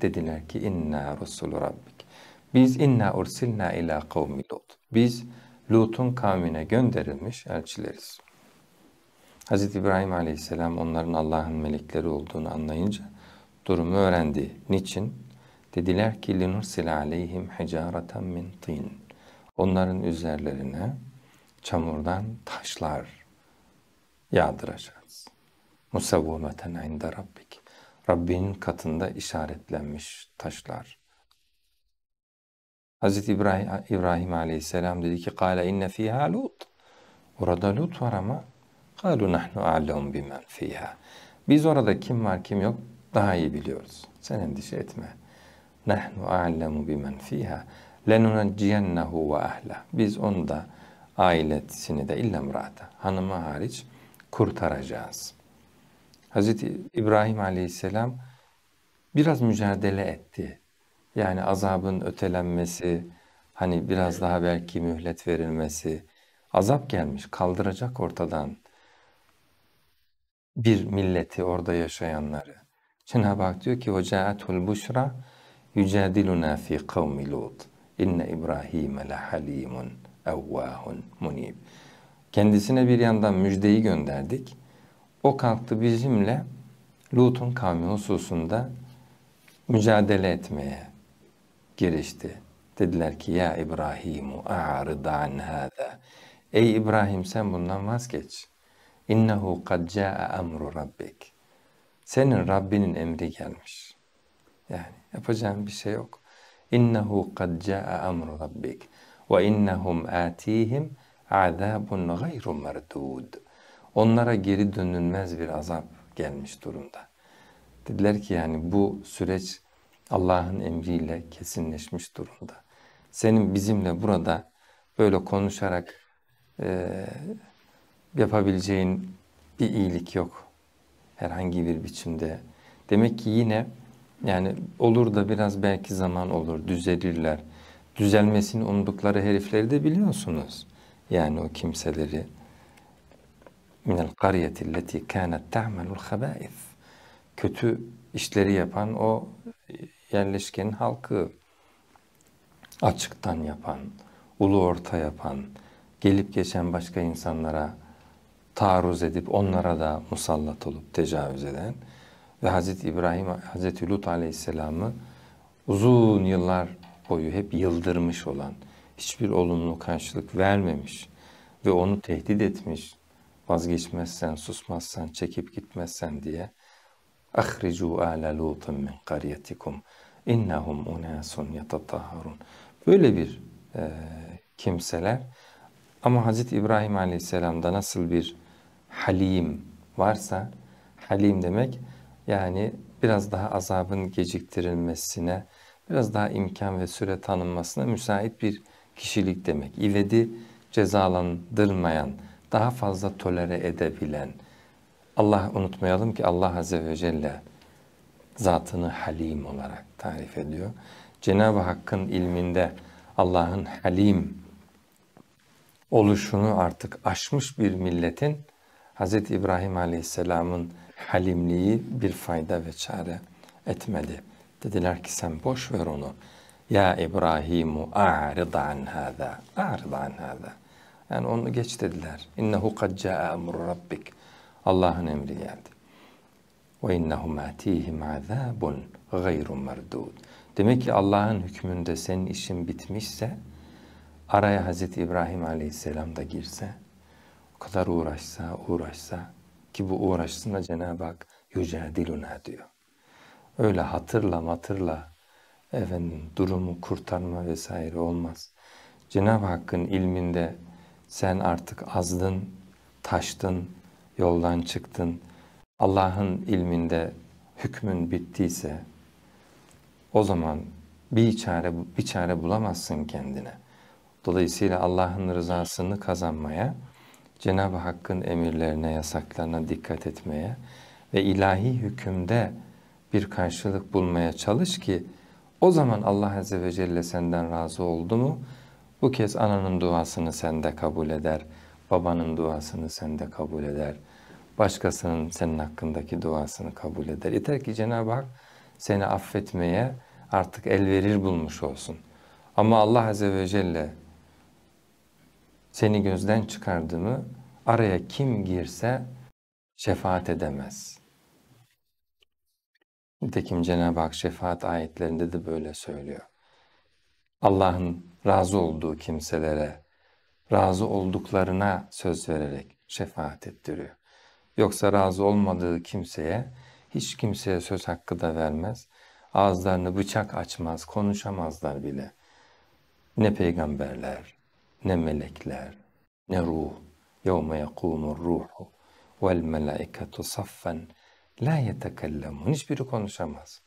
dediler ki inna rusul rabbik. Biz inna ursilna ila kavmi Lut. Biz Lut'un kavmine gönderilmiş elçileriz. Hz. İbrahim aleyhisselam onların Allah'ın melekleri olduğunu anlayınca durumu öğrendi. Niçin? Dediler ki linursil aleyhim حِجَارَةً min طِينٍ Onların üzerlerine çamurdan taşlar yağdıracağız. مُسَوُّمَةً inda Rabbik Rabbinin katında işaretlenmiş taşlar. Hz. İbrahim, İbrahim aleyhisselam dedi ki قَالَ inne ف۪يهَا Lut. Orada Lut var ama قَالُوا نَحْنُ عَلَّهُمْ بِمَنْ ف۪يهَا Biz orada kim var kim yok daha iyi biliyoruz. Sen endişe etme. نَحْنُ عَلَّمُ بِمَنْ ف۪يهَا لَنُنَجِّيَنَّهُ وَاَهْلَهُ Biz onu da ailesini de illa murata hanımı hariç kurtaracağız. Hazreti İbrahim Aleyhisselam biraz mücadele etti. Yani azabın ötelenmesi, hani biraz daha belki mühlet verilmesi, azap gelmiş kaldıracak ortadan bir milleti orada yaşayanları. Cenab-ı Hak diyor ki وَجَاءَتْهُ الْبُشْرَى يُجَادِلُنَا ف۪ي قَوْمِ لُوطٍ اِنَّ اِبْرَاه۪يمَ لَحَل۪يمٌ اَوَّاهٌ مُن۪يبٌ Kendisine bir yandan müjdeyi gönderdik. O kalktı bizimle Lut'un kavmi hususunda mücadele etmeye girişti. Dediler ki ya İbrahimu a'rıd an hâdâ. Ey İbrahim sen bundan vazgeç. İnnehu kad câe emru rabbik. Senin Rabbinin emri gelmiş. Yani yapacağın bir şey yok. İnnehu kad câe emru rabbik. Ve innehum âtihim azâbun gayru merdûd onlara geri dönülmez bir azap gelmiş durumda. Dediler ki yani bu süreç Allah'ın emriyle kesinleşmiş durumda. Senin bizimle burada böyle konuşarak e, yapabileceğin bir iyilik yok herhangi bir biçimde. Demek ki yine yani olur da biraz belki zaman olur, düzelirler. Düzelmesini umdukları herifleri de biliyorsunuz. Yani o kimseleri min el qaryeti allati kanet ta'melul habais. Kötü işleri yapan o yerleşkenin halkı açıktan yapan, ulu orta yapan, gelip geçen başka insanlara taarruz edip onlara da musallat olup tecavüz eden ve Hz. İbrahim, Hz. Lut aleyhisselamı uzun yıllar boyu hep yıldırmış olan, hiçbir olumlu karşılık vermemiş ve onu tehdit etmiş, vazgeçmezsen, susmazsan, çekip gitmezsen diye ahricu ala lutun min qaryatikum innahum unasun yatatahharun. Böyle bir e, kimseler ama Hz. İbrahim Aleyhisselam'da nasıl bir halim varsa halim demek yani biraz daha azabın geciktirilmesine, biraz daha imkan ve süre tanınmasına müsait bir kişilik demek. İvedi cezalandırmayan, daha fazla tolere edebilen, Allah unutmayalım ki Allah Azze ve Celle zatını Halim olarak tarif ediyor. Cenab-ı Hakk'ın ilminde Allah'ın Halim oluşunu artık aşmış bir milletin Hz. İbrahim Aleyhisselam'ın halimliği bir fayda ve çare etmedi. Dediler ki sen boş ver onu. Ya İbrahimu a'rid an hâzâ, a'rid an hâzâ. Yani onu geç dediler. İnnehu kad ca'e emru rabbik. Allah'ın emri geldi. Ve innehum atihim azabun gayru merdud. Demek ki Allah'ın hükmünde senin işin bitmişse araya Hazreti İbrahim Aleyhisselam da girse o kadar uğraşsa uğraşsa ki bu uğraşsına Cenab-ı Hak yücadiluna diyor. Öyle hatırla matırla efendim durumu kurtarma vesaire olmaz. Cenab-ı Hakk'ın ilminde sen artık azdın, taştın, yoldan çıktın. Allah'ın ilminde hükmün bittiyse o zaman bir çare bir çare bulamazsın kendine. Dolayısıyla Allah'ın rızasını kazanmaya, Cenab-ı Hakk'ın emirlerine, yasaklarına dikkat etmeye ve ilahi hükümde bir karşılık bulmaya çalış ki o zaman Allah Azze ve Celle senden razı oldu mu? Bu kez ananın duasını sende kabul eder, babanın duasını sende kabul eder, başkasının senin hakkındaki duasını kabul eder. Yeter ki Cenab-ı Hak seni affetmeye artık elverir bulmuş olsun. Ama Allah Azze ve Celle seni gözden çıkardı mı araya kim girse şefaat edemez. Nitekim Cenab-ı Hak şefaat ayetlerinde de böyle söylüyor. Allah'ın razı olduğu kimselere, razı olduklarına söz vererek şefaat ettiriyor. Yoksa razı olmadığı kimseye, hiç kimseye söz hakkı da vermez, ağızlarını bıçak açmaz, konuşamazlar bile. Ne peygamberler, ne melekler, ne ruh. يَوْمَ يَقُومُ الرُّوحُ وَالْمَلَائِكَةُ صَفًّا لَا يَتَكَلَّمُونَ Hiçbiri konuşamaz.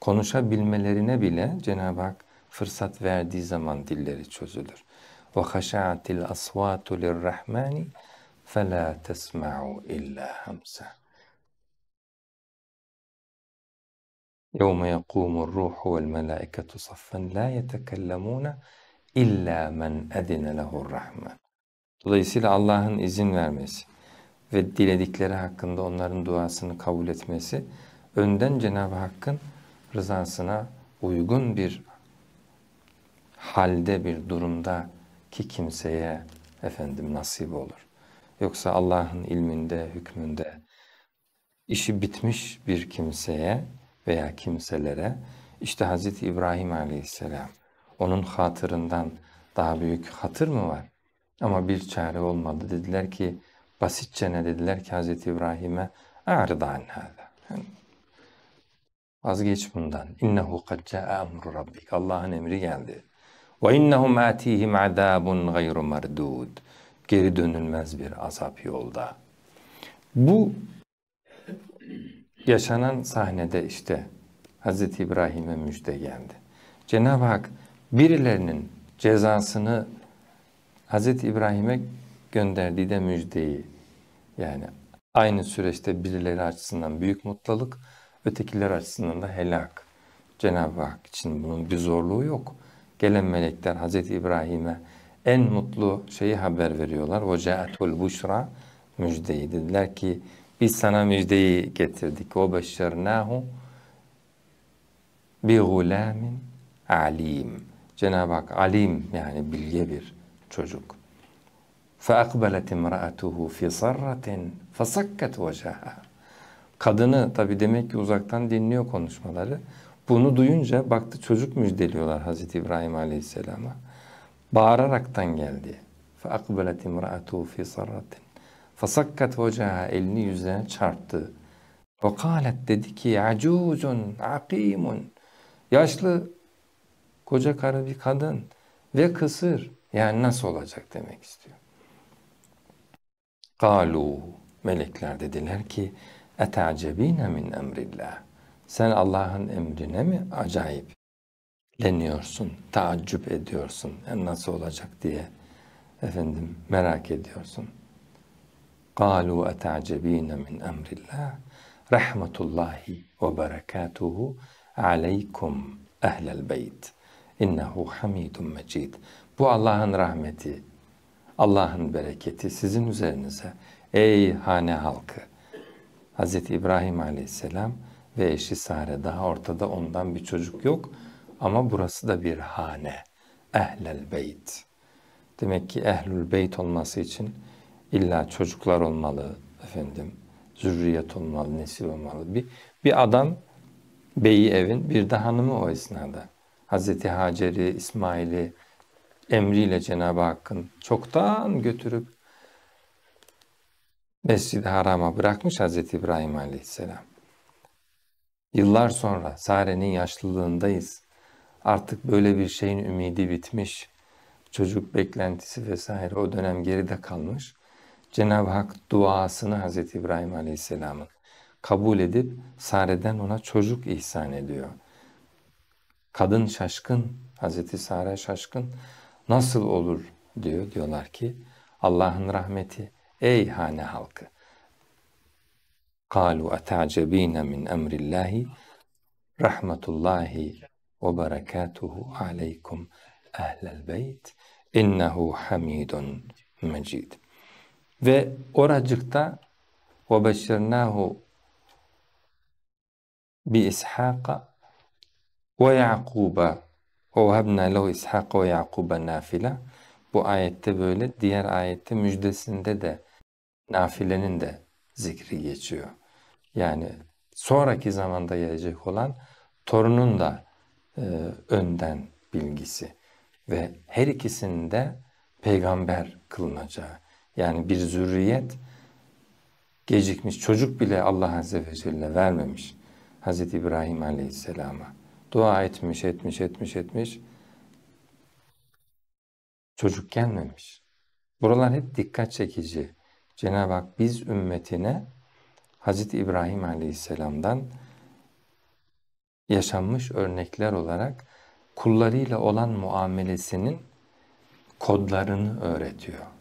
Konuşabilmelerine bile Cenab-ı Hak fırsat verdiği zaman dilleri çözülür. Ve haşatil asvatu lirrahmani fela tesma'u illa hamsa. يوم يقوم الروح والملائكة صفا لا يتكلمون إلا من أذن له الرحمن. Dolayısıyla Allah'ın izin vermesi ve diledikleri hakkında onların duasını kabul etmesi önden Cenab-ı Hakk'ın rızasına uygun bir halde bir durumda ki kimseye efendim nasip olur. Yoksa Allah'ın ilminde, hükmünde işi bitmiş bir kimseye veya kimselere işte Hz. İbrahim aleyhisselam onun hatırından daha büyük hatır mı var? Ama bir çare olmadı. Dediler ki basitçe ne dediler ki Hz. İbrahim'e اَعْرِضَ yani, Vazgeç bundan. اِنَّهُ قَدْ جَاءَ اَمْرُ Allah'ın emri geldi. Ve innehum atihim azabun gayru Geri dönülmez bir azap yolda. Bu yaşanan sahnede işte Hz. İbrahim'e müjde geldi. Cenab-ı Hak birilerinin cezasını Hz. İbrahim'e gönderdiği de müjdeyi yani aynı süreçte birileri açısından büyük mutluluk, ötekiler açısından da helak. Cenab-ı Hak için bunun bir zorluğu yok gelen melekler Hazreti İbrahim'e en mutlu şeyi haber veriyorlar. وَجَاءَتُ buşra Müjdeyi. Dediler ki biz sana müjdeyi getirdik. وَبَشَّرْنَاهُ بِغُلَامٍ alim. Cenab-ı Hak alim yani bilge bir çocuk. فَاَقْبَلَتْ اِمْرَأَتُهُ فِي صَرَّةٍ فَسَكَّتْ وَجَاهَا Kadını tabi demek ki uzaktan dinliyor konuşmaları. Bunu duyunca baktı çocuk müjdeliyorlar Hazreti İbrahim Aleyhisselam'a. Bağıraraktan geldi. فَاَقْبَلَتْ اِمْرَأَتُهُ فِي صَرَّةٍ فَسَكَّتْ وَجَهَا elini yüzüne çarptı. وَقَالَتْ dedi ki acuzun akimun Yaşlı koca karı bir kadın ve kısır. Yani nasıl olacak demek istiyor. قَالُوا Melekler dediler ki اَتَعْجَب۪ينَ مِنْ اَمْرِ اللّٰهِ sen Allah'ın emrine mi acayip leniyorsun, taaccüp ediyorsun, yani e, nasıl olacak diye efendim merak ediyorsun. قَالُوا اَتَعْجَب۪ينَ مِنْ اَمْرِ اللّٰهِ رَحْمَةُ اللّٰهِ وَبَرَكَاتُهُ عَلَيْكُمْ اَهْلَ الْبَيْتِ اِنَّهُ حَمِيدٌ مَّجِيدٌ Bu Allah'ın rahmeti, Allah'ın bereketi sizin üzerinize. Ey hane halkı! Hz. İbrahim aleyhisselam ve eşi Sare. Daha ortada ondan bir çocuk yok ama burası da bir hane. Ehlel beyt. Demek ki ehlül beyt olması için illa çocuklar olmalı efendim. Zürriyet olmalı, nesil olmalı. Bir, bir adam beyi evin, bir de hanımı o esnada. Hazreti Hacer'i, İsmail'i emriyle Cenab-ı Hakk'ın çoktan götürüp Mescid-i Haram'a bırakmış Hazreti İbrahim Aleyhisselam. Yıllar sonra Sare'nin yaşlılığındayız. Artık böyle bir şeyin ümidi bitmiş. Çocuk beklentisi vesaire o dönem geride kalmış. Cenab-ı Hak duasını Hazreti İbrahim Aleyhisselam'ın kabul edip Sare'den ona çocuk ihsan ediyor. Kadın şaşkın, Hazreti Sare şaşkın. Nasıl olur diyor. Diyorlar ki Allah'ın rahmeti ey hane halkı قالوا أتعجبين من أمر الله رحمة الله وبركاته عليكم أهل البيت إنه حميد مجيد Ve oracıkta وَبَشِّرْنَاهُ بِإِسْحَاقَ وَيَعْقُوبَ وَوَهَبْنَا لَهُ إِسْحَاقَ وَيَعْقُوبَ نَافِلَةً Bu ayette böyle, diğer ayette müjdesinde de, nafilenin de zikri geçiyor. Yani sonraki zamanda gelecek olan torunun da e, önden bilgisi ve her ikisinde peygamber kılınacağı. Yani bir zürriyet gecikmiş çocuk bile Allah Azze ve Celle vermemiş Hazreti İbrahim Aleyhisselam'a. Dua etmiş, etmiş, etmiş, etmiş. Çocuk gelmemiş. Buralar hep dikkat çekici Cenab-ı Hak biz ümmetine Hazreti İbrahim aleyhisselamdan yaşanmış örnekler olarak kullarıyla olan muamelesinin kodlarını öğretiyor.